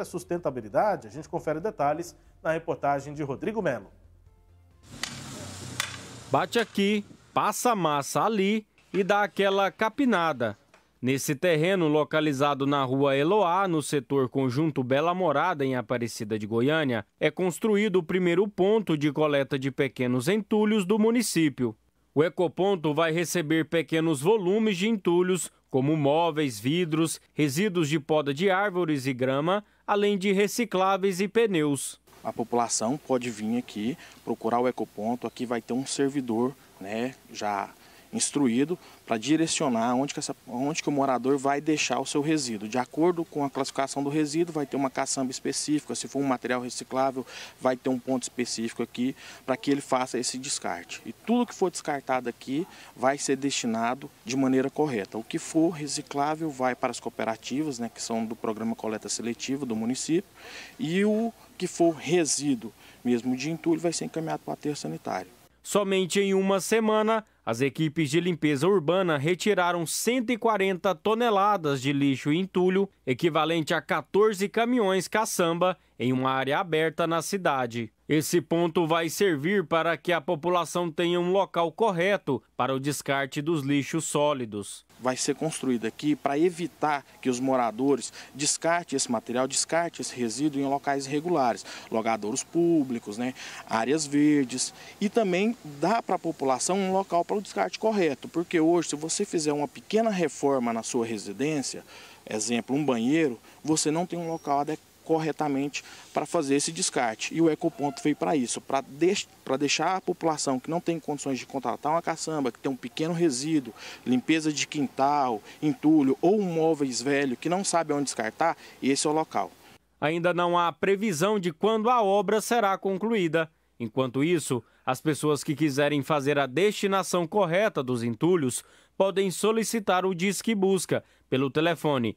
da é sustentabilidade, a gente confere detalhes na reportagem de Rodrigo Melo. Bate aqui, passa massa ali e dá aquela capinada. Nesse terreno, localizado na rua Eloá, no setor Conjunto Bela Morada, em Aparecida de Goiânia, é construído o primeiro ponto de coleta de pequenos entulhos do município. O Ecoponto vai receber pequenos volumes de entulhos, como móveis, vidros, resíduos de poda de árvores e grama, além de recicláveis e pneus. A população pode vir aqui procurar o Ecoponto, aqui vai ter um servidor né, já instruído para direcionar onde que, essa, onde que o morador vai deixar o seu resíduo. De acordo com a classificação do resíduo, vai ter uma caçamba específica, se for um material reciclável, vai ter um ponto específico aqui para que ele faça esse descarte. E tudo que for descartado aqui vai ser destinado de maneira correta. O que for reciclável vai para as cooperativas, né, que são do programa coleta seletiva do município, e o que for resíduo mesmo de entulho vai ser encaminhado para o aterro sanitário. Somente em uma semana, as equipes de limpeza urbana retiraram 140 toneladas de lixo e entulho, equivalente a 14 caminhões caçamba, em uma área aberta na cidade. Esse ponto vai servir para que a população tenha um local correto para o descarte dos lixos sólidos. Vai ser construído aqui para evitar que os moradores descartem esse material, descartem esse resíduo em locais irregulares, logadouros públicos, né, áreas verdes. E também dá para a população um local para o descarte correto, porque hoje, se você fizer uma pequena reforma na sua residência, exemplo, um banheiro, você não tem um local adequado corretamente para fazer esse descarte. E o ecoponto veio para isso, para deix deixar a população que não tem condições de contratar uma caçamba, que tem um pequeno resíduo, limpeza de quintal, entulho ou móveis velho que não sabe onde descartar, esse é o local. Ainda não há previsão de quando a obra será concluída. Enquanto isso, as pessoas que quiserem fazer a destinação correta dos entulhos podem solicitar o Disque Busca pelo telefone